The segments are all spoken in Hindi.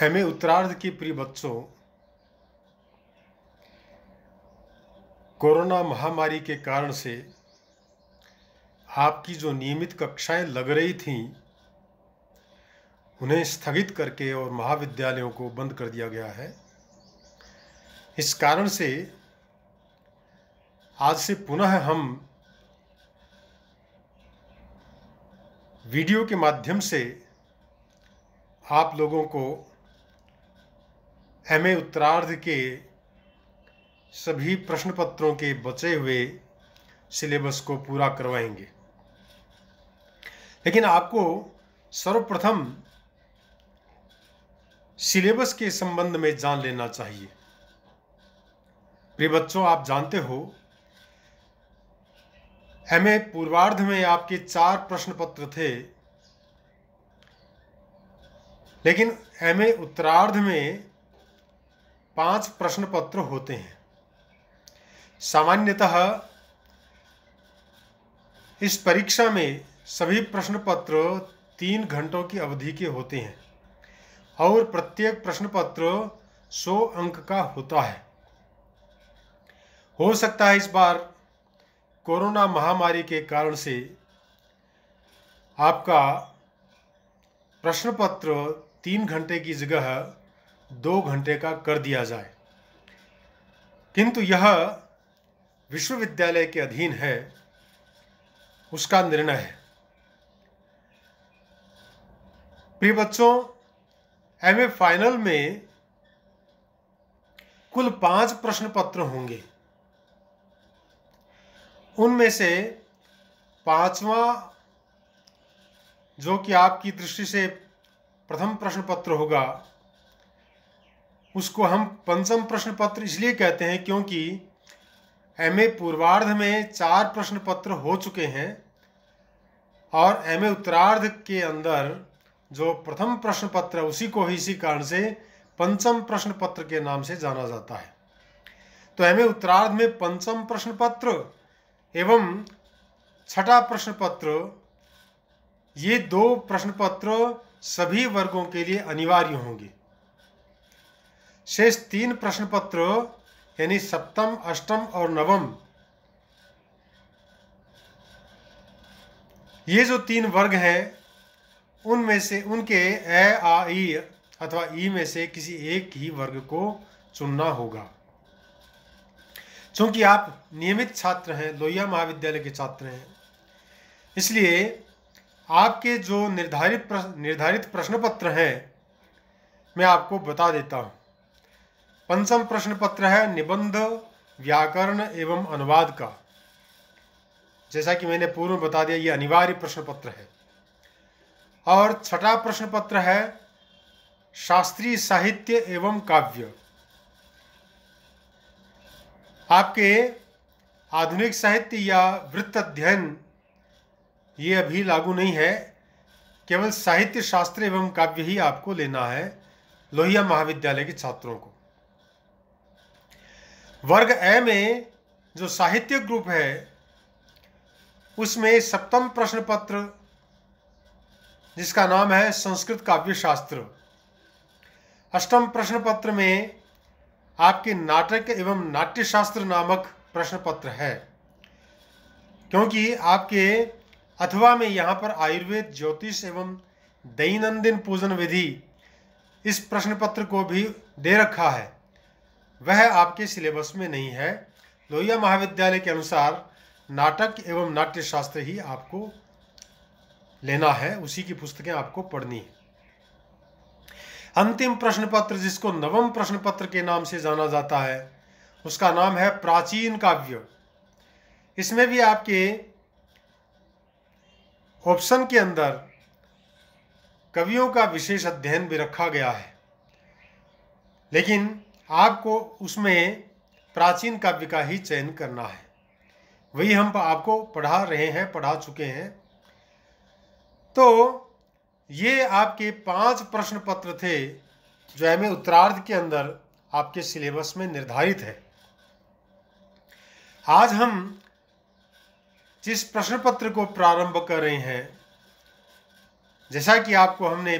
हमें उत्तरार्ध के प्रिय बच्चों कोरोना महामारी के कारण से आपकी जो नियमित कक्षाएं लग रही थीं उन्हें स्थगित करके और महाविद्यालयों को बंद कर दिया गया है इस कारण से आज से पुनः हम वीडियो के माध्यम से आप लोगों को एम ए उत्तरार्ध के सभी प्रश्न पत्रों के बचे हुए सिलेबस को पूरा करवाएंगे लेकिन आपको सर्वप्रथम सिलेबस के संबंध में जान लेना चाहिए प्रिय बच्चों आप जानते हो एम ए पूर्वार्ध में आपके चार प्रश्न पत्र थे लेकिन एम ए उत्तरार्ध में पांच प्रश्न पत्र होते हैं सामान्यतः इस परीक्षा में सभी प्रश्न पत्र तीन घंटों की अवधि के होते हैं और प्रत्येक प्रश्न पत्र सौ अंक का होता है हो सकता है इस बार कोरोना महामारी के कारण से आपका प्रश्न पत्र तीन घंटे की जगह दो घंटे का कर दिया जाए किंतु यह विश्वविद्यालय के अधीन है उसका निर्णय है प्रिय बच्चों एम फाइनल में कुल पांच प्रश्न पत्र होंगे उनमें से पांचवा जो कि आपकी दृष्टि से प्रथम प्रश्न पत्र होगा उसको हम पंचम प्रश्न पत्र इसलिए कहते हैं क्योंकि एम ए पूर्वार्ध में चार प्रश्न पत्र हो चुके हैं और एम ए उत्तरार्ध के अंदर जो प्रथम प्रश्न पत्र है उसी को ही इसी कारण से पंचम प्रश्न पत्र के नाम से जाना जाता है तो एम ए उत्तरार्ध में पंचम प्रश्न पत्र एवं छठा प्रश्न पत्र ये दो प्रश्न पत्र सभी वर्गों के लिए अनिवार्य होंगे शेष तीन प्रश्न पत्र यानी सप्तम अष्टम और नवम ये जो तीन वर्ग हैं उनमें से उनके ए आ ई अथवा ई में से किसी एक ही वर्ग को चुनना होगा चूंकि आप नियमित छात्र हैं लोहिया महाविद्यालय के छात्र हैं इसलिए आपके जो निर्धारित प्रश्न निर्धारित प्रश्न पत्र हैं मैं आपको बता देता हूं पंचम प्रश्न पत्र है निबंध व्याकरण एवं अनुवाद का जैसा कि मैंने पूर्व में बता दिया ये अनिवार्य प्रश्न पत्र है और छठा प्रश्न पत्र है शास्त्रीय साहित्य एवं काव्य आपके आधुनिक साहित्य या वृत्त अध्ययन ये अभी लागू नहीं है केवल साहित्य शास्त्र एवं काव्य ही आपको लेना है लोहिया महाविद्यालय के छात्रों को वर्ग ए में जो साहित्य ग्रुप है उसमें सप्तम प्रश्न पत्र जिसका नाम है संस्कृत काव्य शास्त्र अष्टम प्रश्न पत्र में आपके नाटक एवं नाट्य शास्त्र नामक प्रश्न पत्र है क्योंकि आपके अथवा में यहाँ पर आयुर्वेद ज्योतिष एवं दैनंदिन पूजन विधि इस प्रश्न पत्र को भी दे रखा है वह आपके सिलेबस में नहीं है लोहिया महाविद्यालय के अनुसार नाटक एवं नाट्य शास्त्र ही आपको लेना है उसी की पुस्तकें आपको पढ़नी है अंतिम प्रश्न पत्र जिसको नवम प्रश्न पत्र के नाम से जाना जाता है उसका नाम है प्राचीन काव्य इसमें भी आपके ऑप्शन के अंदर कवियों का विशेष अध्ययन भी रखा गया है लेकिन आपको उसमें प्राचीन काव्य का ही चयन करना है वही हम आपको पढ़ा रहे हैं पढ़ा चुके हैं तो ये आपके पांच प्रश्न पत्र थे जो एम उत्तरार्ध के अंदर आपके सिलेबस में निर्धारित है आज हम जिस प्रश्न पत्र को प्रारंभ कर रहे हैं जैसा कि आपको हमने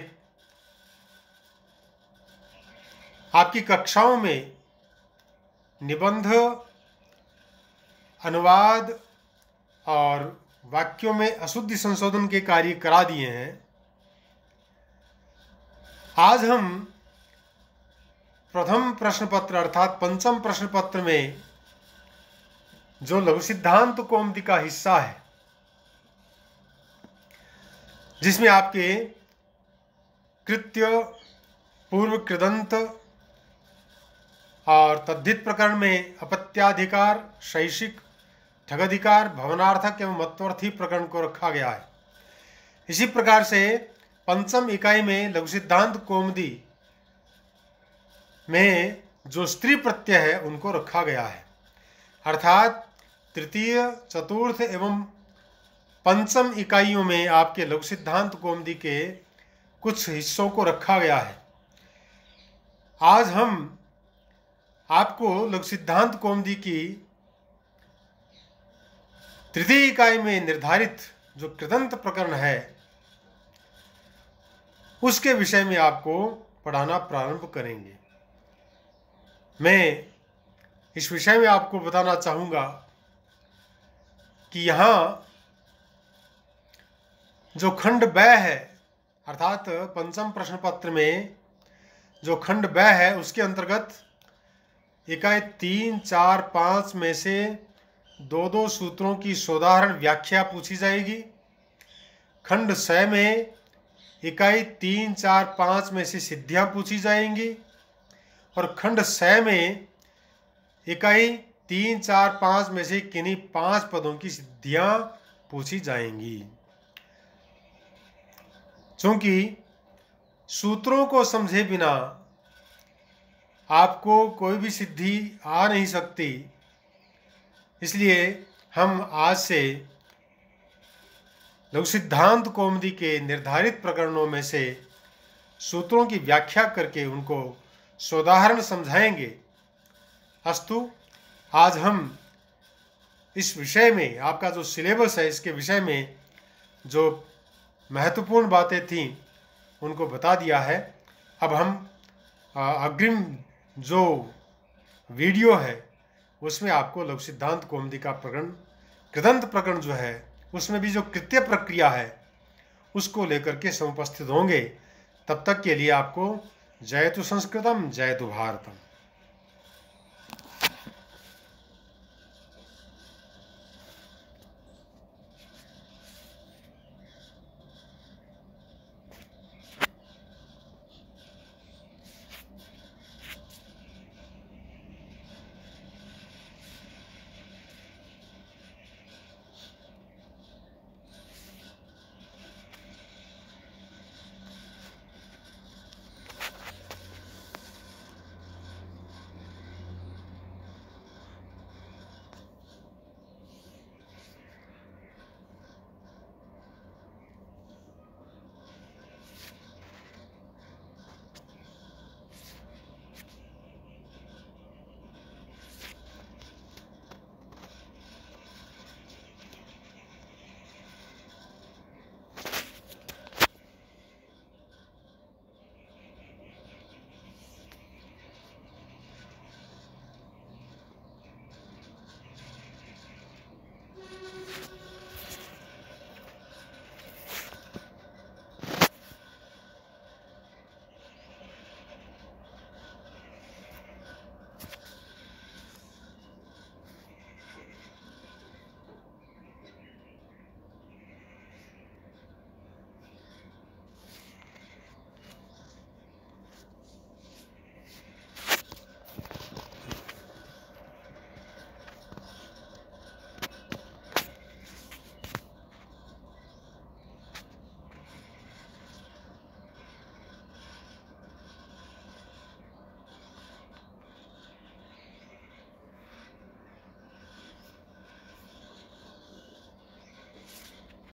आपकी कक्षाओं में निबंध अनुवाद और वाक्यों में अशुद्धि संशोधन के कार्य करा दिए हैं आज हम प्रथम प्रश्न पत्र अर्थात पंचम प्रश्न पत्र में जो लघु सिद्धांत कोमती का हिस्सा है जिसमें आपके कृत्य पूर्व कृदंत और तद्धित प्रकरण में अपत्याधिकार शैक्षिक ठगधिकार भवनार्थक एवं मत्वर्थी प्रकरण को रखा गया है इसी प्रकार से पंचम इकाई में लघु सिद्धांत कोमदी में जो स्त्री प्रत्यय है उनको रखा गया है अर्थात तृतीय चतुर्थ एवं पंचम इकाइयों में आपके लघु सिद्धांत कोमदी के कुछ हिस्सों को रखा गया है आज हम आपको लोग सिद्धांत जी की तृतीय इकाई में निर्धारित जो कृदंत प्रकरण है उसके विषय में आपको पढ़ाना प्रारंभ करेंगे मैं इस विषय में आपको बताना चाहूंगा कि यहां जो खंड ब है अर्थात पंचम प्रश्न पत्र में जो खंड ब है उसके अंतर्गत इकाई तीन चार पाँच में से दो दो सूत्रों की सोदाहरण व्याख्या पूछी जाएगी खंड स में इकाई तीन चार पाँच में से सिद्धियाँ पूछी जाएंगी और खंड स में इकाई तीन चार पाँच में से किन्हीं पांच पदों की सिद्धियाँ पूछी जाएंगी चूंकि सूत्रों को समझे बिना आपको कोई भी सिद्धि आ नहीं सकती इसलिए हम आज से लघु सिद्धांत कौमदी के निर्धारित प्रकरणों में से सूत्रों की व्याख्या करके उनको सोदाहरण समझाएंगे अस्तु आज हम इस विषय में आपका जो सिलेबस है इसके विषय में जो महत्वपूर्ण बातें थीं उनको बता दिया है अब हम अग्रिम जो वीडियो है उसमें आपको लघु सिद्धांत कोमदी का प्रकरण कृदंत प्रकरण जो है उसमें भी जो कृत्य प्रक्रिया है उसको लेकर के समुपस्थित होंगे तब तक के लिए आपको जय तु संस्कृतम जय तु भारतम